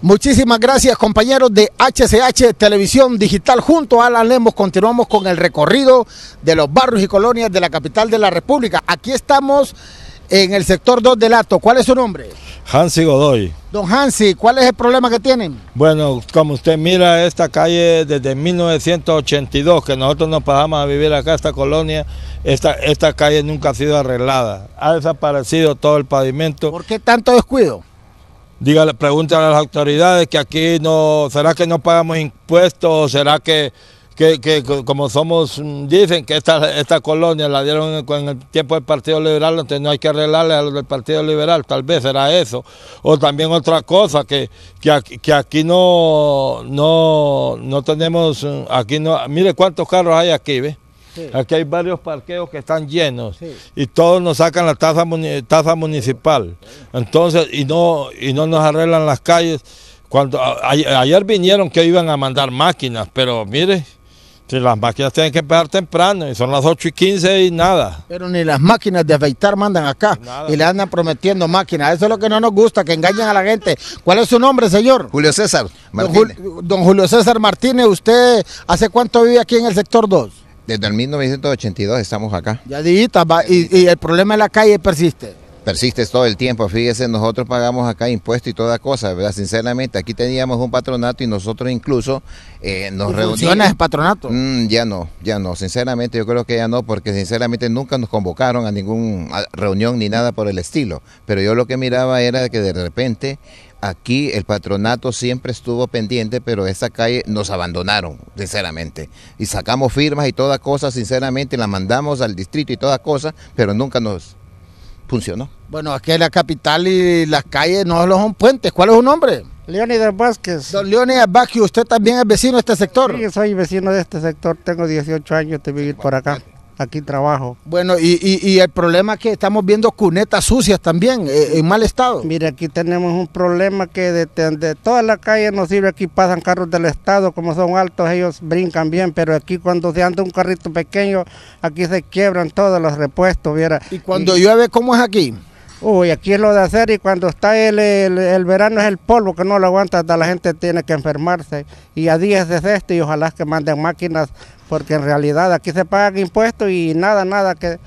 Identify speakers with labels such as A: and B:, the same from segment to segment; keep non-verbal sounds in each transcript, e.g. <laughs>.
A: Muchísimas gracias compañeros de HCH Televisión Digital. Junto a Alan Lemos continuamos con el recorrido de los barrios y colonias de la capital de la República. Aquí estamos en el sector 2 del Ato. ¿Cuál es su nombre?
B: Hansi Godoy.
A: Don Hansi, ¿cuál es el problema que tienen?
B: Bueno, como usted mira, esta calle desde 1982, que nosotros nos pasamos a vivir acá, esta colonia, esta calle nunca ha sido arreglada. Ha desaparecido todo el pavimento. ¿Por qué tanto descuido? Dígale, pregúntale a las autoridades que aquí no, ¿será que no pagamos impuestos? ¿Será que, como somos, mm, dicen que esta, esta colonia la dieron en el tiempo del Partido Liberal, entonces no hay que arreglarle a los del Partido Liberal, tal vez será eso. O también otra cosa, que, que, aquí no, no, no tenemos, mm, aquí no, mire cuántos carros hay aquí, ¿ves? Aquí hay varios parqueos que están llenos y todos nos sacan la tasa, municipal. Entonces, y no, y no nos arreglan las calles. Cuando, ayer vinieron que iban a mandar máquinas, pero mire, las máquinas tienen que empezar temprano y son las 8 y 15 y nada.
A: Pero ni las máquinas de afeitar mandan acá y le andan prometiendo máquinas. Eso es lo que no nos gusta, que engañen a la gente. ¿Cuál es su nombre, señor? Julio César Martínez. don Julio César Martínez, ¿usted hace
C: cuánto vive aquí en el sector 2? Desde el 1982 estamos acá.
A: Ya dijiste, y,
C: el problema de la calle persiste. Persiste todo el tiempo, fíjese, nosotros pagamos acá impuestos y toda cosa, ¿verdad? Sinceramente, aquí teníamos un patronato y nosotros incluso eh, nos reunimos. ¿Funciona el patronato? Mm, ya no, ya no, sinceramente yo creo que ya no, porque sinceramente nunca nos convocaron a ninguna reunión ni nada por el estilo. Pero yo lo que miraba era que de repente aquí el patronato siempre estuvo pendiente, pero esa calle nos abandonaron, sinceramente. Y sacamos firmas y todas cosas, sinceramente, la mandamos al distrito y todas cosas, pero nunca nos funcionó.
A: Bueno, aquí en la capital y las calles no solo son puentes. ¿Cuál es su nombre? Leónidas Vázquez. Don Leónidas Vázquez, ¿usted también es vecino de este sector? Sí, soy vecino
D: de este sector, tengo 18 años de vivir por acá aquí trabajo.
A: Bueno, y, y, el problema es que estamos viendo cunetas sucias también, eh, en, mal estado. Mire, aquí tenemos un problema
D: que de, de, toda la calle nos sirve, aquí pasan carros del estado, como son altos, ellos brincan bien, pero aquí cuando se anda un carrito pequeño, aquí se quiebran todos los repuestos, viera. ¿Y cuando llueve cómo es aquí? Uy, aquí es lo de hacer y cuando está el, el, verano es el polvo que no lo aguanta, hasta la gente tiene que enfermarse. Y a 10 de este y ojalá que manden máquinas porque en realidad aquí se pagan impuestos y nada, nada que...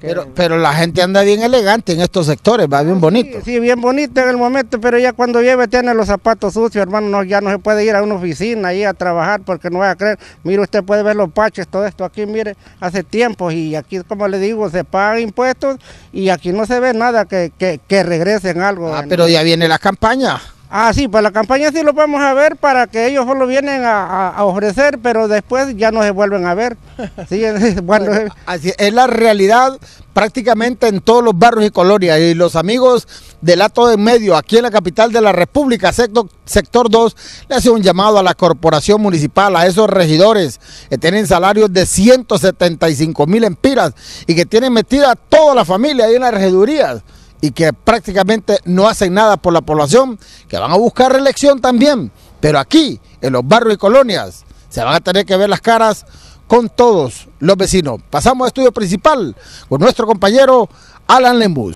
D: pero, pero la gente anda bien elegante en estos sectores, va ah, bien bonito. Sí, bien bonito en el momento, pero ya cuando lleve tiene los zapatos sucios, hermano, no, ya no se puede ir a una oficina ahí a trabajar porque no va a creer. Mire, usted puede ver los paches, todo esto aquí, mire, hace tiempo y aquí, como le digo, se pagan impuestos y aquí no se ve nada que, que, que regresen algo. Ah, pero ya
A: viene la campaña.
D: Ah, sí, pues la campaña sí lo vamos a ver para que ellos solo vienen a, ofrecer, pero después ya no se vuelven a ver. <laughs> Sí, bueno, así es la realidad
A: prácticamente en todos los barrios y colonias. Y los amigos del Ato de Medio, aquí en la capital de la República, sector, sector 2, le hacen un llamado a la corporación municipal, a esos regidores que tienen salarios de 175 mil empiras y que tienen metida toda la familia ahí en las regidurías y que prácticamente no hacen nada por la población, que van a buscar reelección también. Pero aquí, en los barrios y colonias, se van a tener que ver las caras con todos los vecinos. Pasamos al estudio principal con nuestro compañero Alan Lembus.